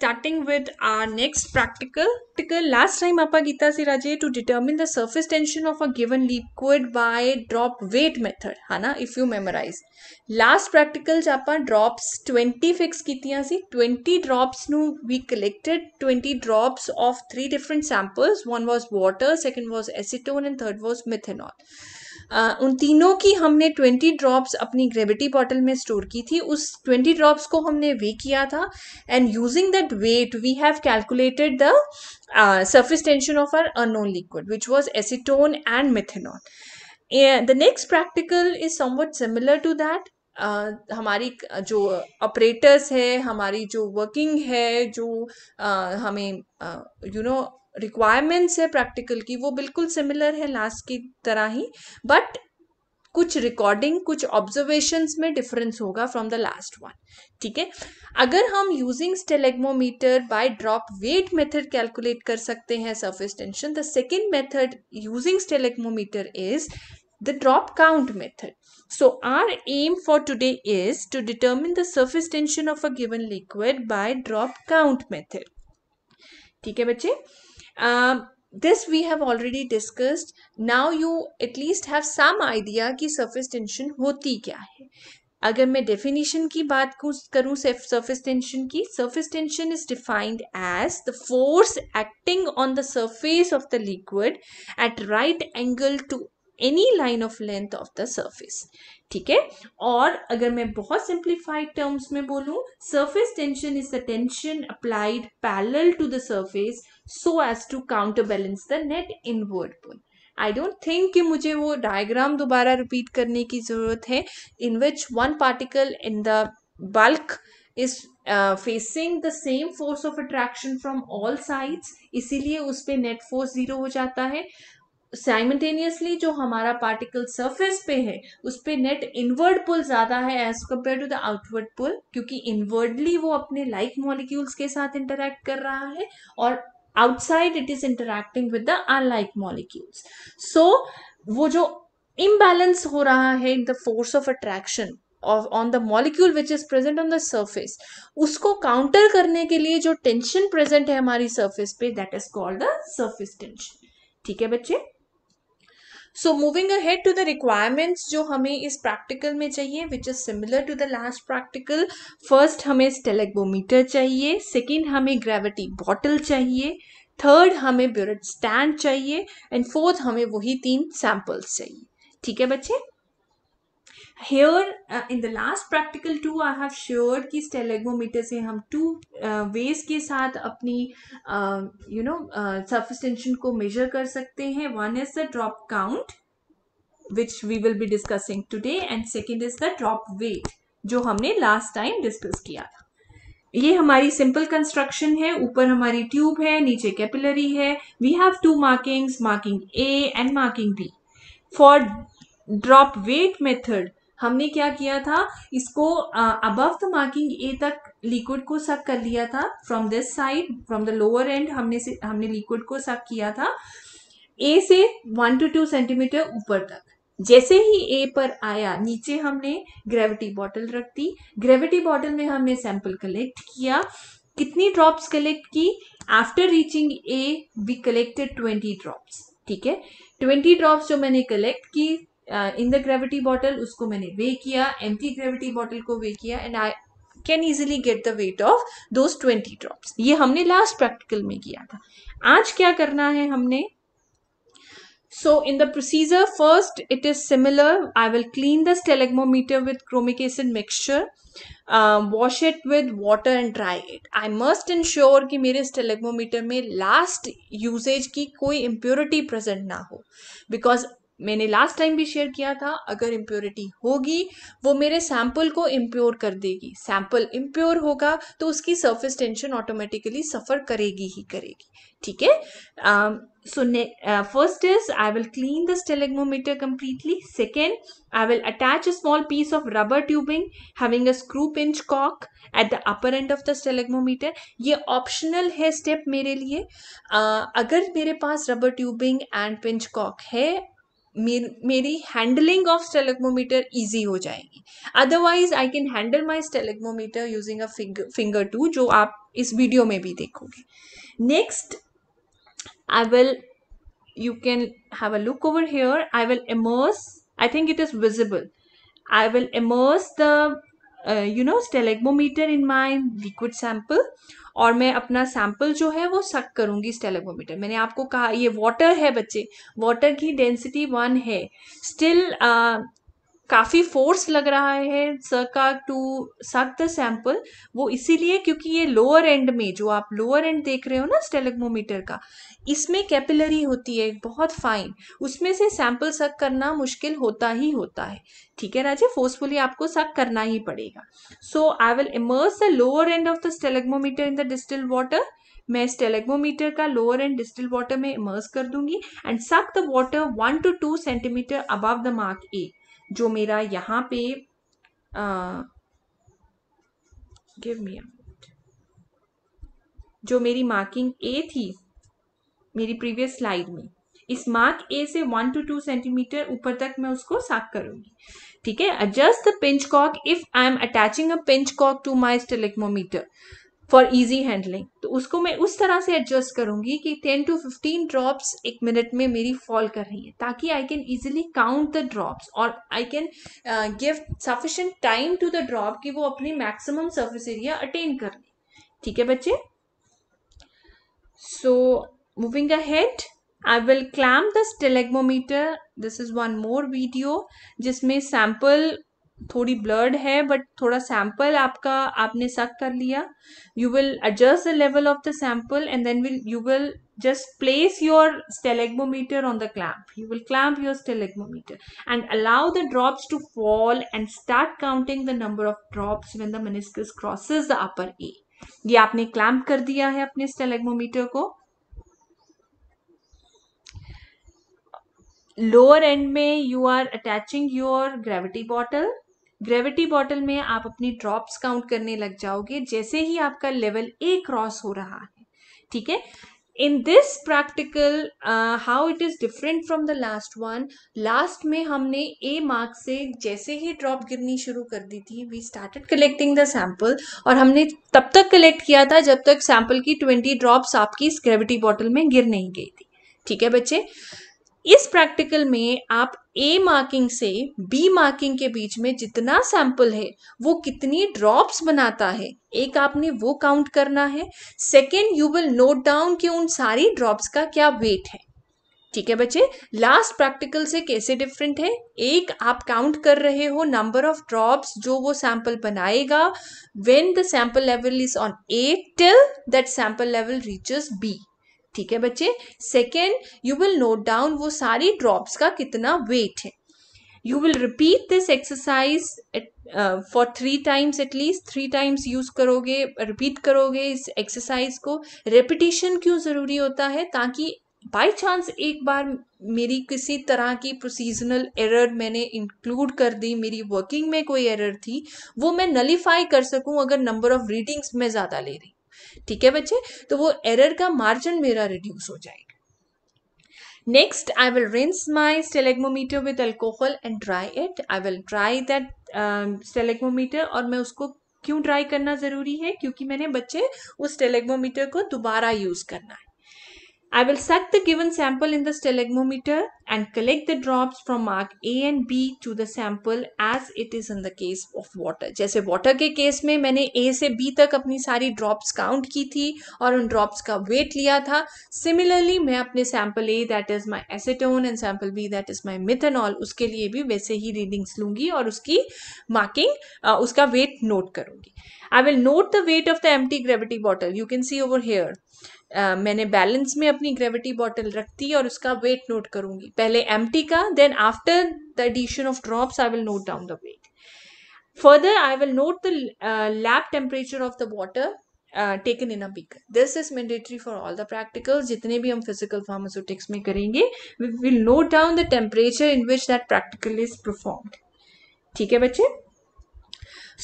starting with our next practical. Last time apa Gita si to determine the surface tension of a given liquid by drop weight method. Hana, if you memorize. Last practical Japa drops 20 fix kitiya si 20 drops nu we collected 20 drops of three different samples. One was water, second was acetone, and third was methanol. आ, उन तीनों की हमने twenty drops अपनी gravity bottle में store की थी उस twenty drops को हमने वे किया था and using that weight we have calculated the surface tension of our unknown liquid which was acetone and methanol the next practical is somewhat similar to that हमारी जो operators है हमारी जो working है जो हमें यू नो रिक्वायरमेंट्स है practical की वो बिल्कुल सिमिलर है लास्ट की तरह ही बट कुछ रिकॉर्डिंग कुछ ऑब्जर्वेशंस में डिफरेंस होगा फ्रॉम द लास्ट वन ठीक है अगर हम using stalagmometer by drop weight method calculate कर सकते हैं surface tension the second method using stalagmometer is the drop count method. So our aim for today is to determine the surface tension of a given liquid by drop count method. ठीक है बच्चे um, this we have already discussed. Now you at least have some idea कि surface tension होती क्या है अगर मैं definition की बात करूं surface tension की surface tension is defined as the force acting on the surface of the liquid at right angle to any line of length of the surface ठीक है और अगर मैं बहुत सिंप्लीफाइड टर्म्स में बोलूँ surface tension is the tension applied parallel to the surface so as to counter balance the net inward pull I don't think कि मुझे वो डायग्राम दोबारा रिपीट करने की ज़रूरत है in which one particle in the bulk is facing the same force of attraction from all sides इसीलिए उस पर नेट फोर्स ज़ीरो हो जाता है साइमटेनियसली जो हमारा पार्टिकल सरफेस पे है उस पर नेट इनवर्ड पुल ज़्यादा है as compare to the outward pull क्योंकि इनवर्डली वो अपने लाइक like मॉलिक्यूल्स के साथ इंटरेक्ट कर रहा है और outside it is interacting with the unlike molecules so वो जो इम्बैलेंस हो रहा है in the force of attraction on the molecule which is present on the surface उसको काउंटर करने के लिए जो टेंशन प्रेजेंट है हमारी सर्फेस पे that is called the surface tension ठीक है बच्चे so moving ahead to the requirements जो हमें इस प्रैक्टिकल में चाहिए which is similar to the last practical first हमें स्टेलेक्बोमीटर चाहिए सेकेंड हमें ग्रेविटी बॉटल चाहिए थर्ड हमें ब्यूरेट स्टैंड चाहिए एंड फोर्थ हमें वही तीन सैम्पल्स चाहिए ठीक है बच्चे here uh, in the last practical to I have sure कि स्टेलेगोमीटर से हम टू वेज uh, के साथ अपनी यू नो सरफेस टेंशन को मेजर कर सकते हैं one is the drop count which we will be discussing today and second is the drop weight जो हमने लास्ट टाइम डिस्कस किया था ये हमारी सिंपल कंस्ट्रक्शन है ऊपर हमारी ट्यूब है नीचे कैपिलरी है we have two markings marking A and marking B for drop weight method हमने क्या किया था इसको अब द मार्किंग ए तक लिक्विड को सक कर लिया था from this side from the lower end हमने से हमने लिक्विड को सक किया था ए से वन टू टू सेंटीमीटर ऊपर तक जैसे ही ए पर आया नीचे हमने ग्रेविटी बॉटल रख दी ग्रेविटी बॉटल में हमने सैंपल कलेक्ट किया कितनी ड्रॉप्स कलेक्ट की after reaching A we collected twenty drops ठीक है ट्वेंटी ड्रॉप्स जो मैंने कलेक्ट की इन द ग्रेविटी बॉटल उसको मैंने वे किया एम ग्रेविटी बॉटल को वे किया and I can easily get the weight of those twenty drops ये हमने लास्ट प्रैक्टिकल में किया था आज क्या करना है हमने So in the procedure first it is similar. I will clean the stalagmometer with chromic acid mixture. Uh, wash it with water and dry it. I must ensure ki mere stalagmometer mein last usage ki koi impurity present na ho because मैंने last time भी share किया था अगर impurity होगी वो मेरे sample को impure कर देगी सैम्पल इम्प्योर होगा तो उसकी सर्फेस टेंशन ऑटोमेटिकली सफ़र करेगी ही करेगी ठीक है सुनने first is I will clean the stalagmometer completely second I will attach a small piece of rubber tubing having a screw pinch cock at the upper end of the stalagmometer ये optional है step मेरे लिए uh, अगर मेरे पास rubber tubing and pinch cock है मेरी handling of stalagmometer easy हो जाएगी otherwise I can handle my stalagmometer using a finger too जो आप इस वीडियो में भी देखोगे next I will you can have a look over here I will immerse I think it is visible I will immerse the you know stalagmometer in my liquid sample और मैं अपना sample जो है वो सक करूँगी स्टेलेगमोमीटर मैंने आपको कहा ये वाटर है बच्चे वाटर की डेंसिटी वन है स्टिल काफ़ी फोर्स लग रहा है का टू सक द सैम्पल वो इसीलिए क्योंकि ये लोअर एंड में जो आप लोअर एंड देख रहे हो ना स्टेलेग्मोमीटर का इसमें कैपिलरी होती है बहुत फाइन उसमें से सैंपल सक करना मुश्किल होता ही होता है ठीक है राजे फोर्सफुली आपको सक करना ही पड़ेगा so I will immerse the lower end of the stalagmometer in the distil water मैं स्टेलेग्मोमीटर का लोअर एंड डिस्टिल वाटर में इमर्स कर दूंगी and suck the water one to two centimetre above the mark A जो मेरा यहाँ पे give me जो मेरी मार्किंग ए थी मेरी प्रीवियस स्लाइड में इस मार्क ए से वन टू टू सेंटीमीटर ऊपर तक मैं उसको साफ करूंगी ठीक है adjust the pinch cock if I am attaching a pinch cock to my stalagmometer for easy handling तो उसको मैं उस तरह से एडजस्ट करूंगी कि टेन टू फिफ्टीन ड्रॉप्स एक मिनट में मेरी फॉल कर रही है ताकि I can easily count the drops और I can give sufficient time to the drop कि वो अपनी मैक्सिमम सर्फिस एरिया अटेन कर ले ठीक है बच्चे moving ahead I will clamp the stalagmometer this is one more video जिसमें सैम्पल थोड़ी ब्लर्ड है बट थोड़ा सैंपल आपका आपने सक कर लिया you will adjust the level of the sample and then will you will just place your stalagmometer on the clamp you will clamp your stalagmometer and allow the drops to fall and start counting the number of drops when the meniscus crosses the upper A ये आपने clamp कर दिया है अपने stalagmometer को lower end में you are attaching your gravity bottle gravity bottle में आप अपनी ड्रॉप्स काउंट करने लग जाओगे जैसे ही आपका लेवल ए क्रॉस हो रहा है ठीक है in this practical how it is different from the last one last में हमने ए मार्क से जैसे ही ड्रॉप गिरनी शुरू कर दी थी we started collecting the sample और हमने तब तक कलेक्ट किया था जब तक सैम्पल की ट्वेंटी ड्रॉप्स आपकी इस ग्रेविटी बॉटल में गिर नहीं गई थी ठीक है बच्चे इस प्रैक्टिकल में आप ए मार्किंग से बी मार्किंग के बीच में जितना सैंपल है वो कितनी ड्रॉप्स बनाता है एक आपने वो काउंट करना है second you will note down कि उन सारी ड्रॉप्स का क्या वेट है ठीक है बच्चे लास्ट प्रैक्टिकल से कैसे डिफरेंट है एक आप काउंट कर रहे हो नंबर ऑफ ड्रॉप्स जो वो सैंपल बनाएगा when the sample level is on A till that sample level reaches B ठीक है बच्चे second you will note down वो सारी ड्रॉप्स का कितना वेट है you will repeat this exercise for three times at least three times use करोगे repeat करोगे इस एक्सरसाइज को रेपिटेशन क्यों ज़रूरी होता है ताकि बाई चांस एक बार मेरी किसी तरह की प्रोसीजनल एरर मैंने इंक्लूड कर दी मेरी वर्किंग में कोई एरर थी वो मैं नलीफाई कर सकूं अगर नंबर ऑफ रीडिंग्स मैं ज़्यादा ले रही ठीक है बच्चे तो वो एरर का मार्जिन मेरा रिड्यूस हो जाएगा next i will rinse my stalagmometer with alcohol and dry it i will dry that um, और मैं उसको क्यों ड्राई करना ज़रूरी है क्योंकि मैंने बच्चे उस स्टेलेग्मोमीटर को दोबारा यूज़ करना है I will suck the given sample in the stalagmometer and collect the drops from mark A and B to the sample as it is in the case of water. जैसे water के case में मैंने A से B तक अपनी सारी drops count की थी और उन drops का weight लिया था Similarly मैं अपने sample A that is my acetone and sample B that is my methanol उसके लिए भी वैसे ही readings लूँगी और उसकी marking uh, उसका weight note करूँगी I will note the weight of the empty gravity bottle. You can see over here. Uh, मैंने बैलेंस में अपनी ग्रेविटी बॉटल रखती और उसका वेट नोट करूंगी पहले एम टी का then after the addition of drop I will note down the weight further I will note the lab temperature of the water taken in uh this is mandatory for all the practical जितने भी हम physical pharmaceutics में करेंगे will note down the temperature in which that practical is perform ठीक है बच्चे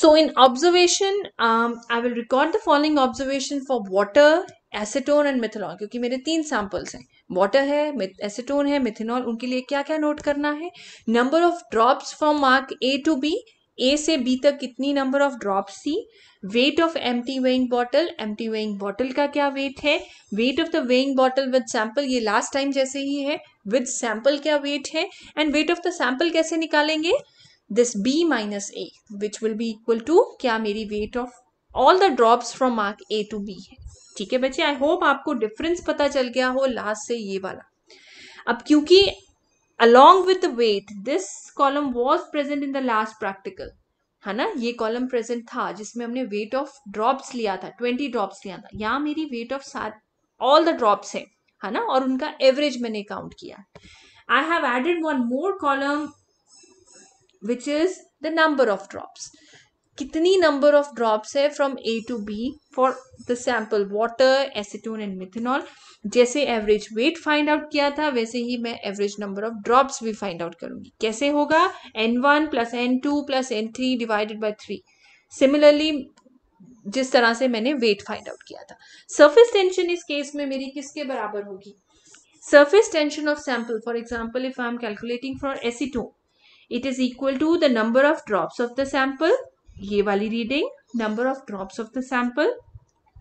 so in observation I will record the following observation for water acetone and methanol क्योंकि मेरे तीन सैम्पल्स हैं वाटर है एसिटोन है मिथेनॉल उनके लिए क्या क्या नोट करना है number of drops from mark A to B A से बी तक कितनी नंबर ऑफ ड्रॉप्स थी weight of empty weighing bottle empty weighing bottle का क्या वेट है weight of the weighing bottle with sample ये लास्ट टाइम जैसे ही है विद सैंपल क्या वेट है and weight of the sample कैसे निकालेंगे this B minus A which will be equal to क्या मेरी weight of all the drops from mark A to B है ठीक है बच्चे आई होप आपको डिफरेंस पता चल गया हो लास्ट से ये वाला अब क्योंकि along with weight this column was present in the last practical है ना ये कॉलम प्रेजेंट था जिसमें हमने वेट ऑफ ड्रॉप्स लिया था ट्वेंटी ड्रॉप्स लिया था यहाँ मेरी वेट ऑफ सात ऑल द ड्रॉप्स है है ना और उनका एवरेज मैंने काउंट किया I have added one more column which is the number of drops कितनी नंबर ऑफ ड्रॉप्स है from A to B for the sample water acetone and methanol जैसे एवरेज वेट फाइंड आउट किया था वैसे ही मैं average number of drops भी find out करूंगी कैसे होगा N one plus N two plus N three divided by three similarly जिस तरह से मैंने वेट फाइंड आउट किया था सर्फेस टेंशन इस केस में मेरी किसके बराबर होगी surface tension of sample for example if I am calculating for acetone it is equal to the number of drops of the sample ये वाली reading number of drops of the sample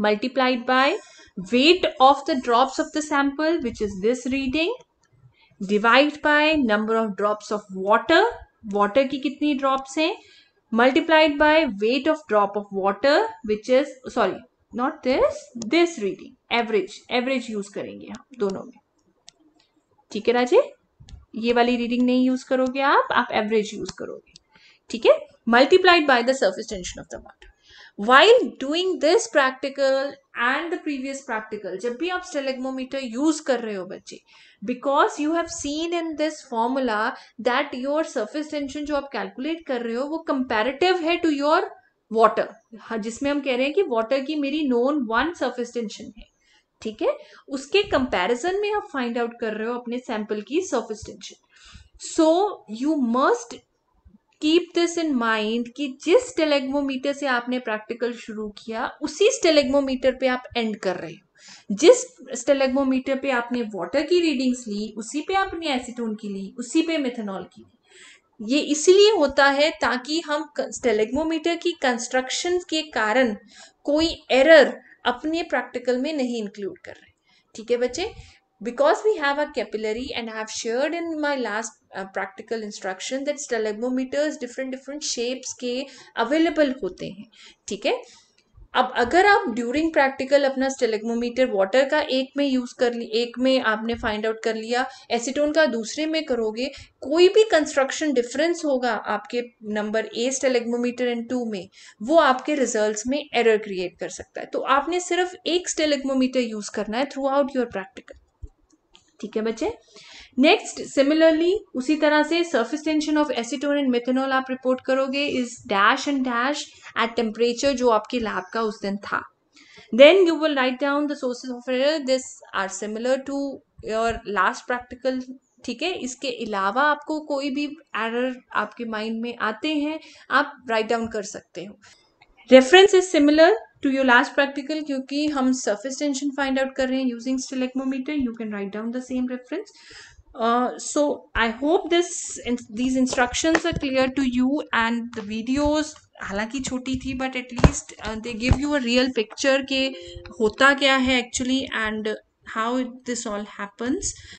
multiplied by weight of the drops of the sample which is this reading divide by number of drop of water water की कितनी ड्रॉप्स हैं multiplied by weight of drop of water which is sorry not this this reading average average use करेंगे हम दोनों में ठीक है राजे ये वाली रीडिंग नहीं यूज करोगे आप आप एवरेज यूज करोगे ठीक है multiplied by the surface tension of the water while doing this practical and the previous practical जब भी आप स्टेलेग्मोमीटर यूज कर रहे हो बच्चे because you have seen in this formula that your surface tension जो आप कैलकुलेट कर रहे हो वो कंपेरेटिव है टू योर वॉटर जिसमें हम कह रहे हैं कि वॉटर की मेरी नोन वन सर्फिस टेंशन है ठीक है उसके कंपेरिजन में आप फाइंड आउट कर रहे हो अपने सैंपल की surface tension so you must keep this in mind कि जिस टेलेग्मोमीटर से आपने प्रैक्टिकल शुरू किया उसी स्टेलेग्मोमीटर पे आप एंड कर रहे हो जिस स्टेलेग्मोमीटर पे आपने वाटर की रीडिंग्स ली उसी पे आपने एसीटोन की ली उसी पे मेथनॉल की ली ये इसलिए होता है ताकि हम स्टेलेग्मोमीटर की कंस्ट्रक्शन के कारण कोई एरर अपने प्रैक्टिकल में नहीं इंक्लूड कर रहे ठीक है बच्चे because we have a capillary and I have shared in my last uh, practical instruction that stalagmometers different different shapes के available होते हैं ठीक है अब अगर आप ड्यूरिंग प्रैक्टिकल अपना स्टेलेग्मोमीटर वाटर का एक में यूज़ कर ली एक में आपने फाइंड आउट कर लिया एसीटोन का दूसरे में करोगे कोई भी कंस्ट्रक्शन डिफरेंस होगा आपके number A stalagmometer and two में वो आपके रिजल्ट्स में एरर क्रिएट कर सकता है तो आपने सिर्फ एक स्टेलेग्मोमीटर यूज़ करना है थ्रू आउट योर प्रैक्टिकल ठीक है बच्चे नेक्स्ट सिमिलरली उसी तरह से surface tension of acetone and methanol आप रिपोर्ट करोगे is dash and dash at temperature जो आपके लैब का उस दिन था then you will write down the sources of error this are similar to your last practical ठीक है इसके अलावा आपको कोई भी एरर आपके माइंड में आते हैं आप राइट डाउन कर सकते हो reference is similar to your last practical क्योंकि हम सरफेस टेंशन फाइंड आउट कर रहे हैं using stalagmometer you can write down the same reference so I hope this these instructions are clear to you and the videos हालांकि छोटी थी but at least they give you a real picture के होता क्या है actually and how this all happens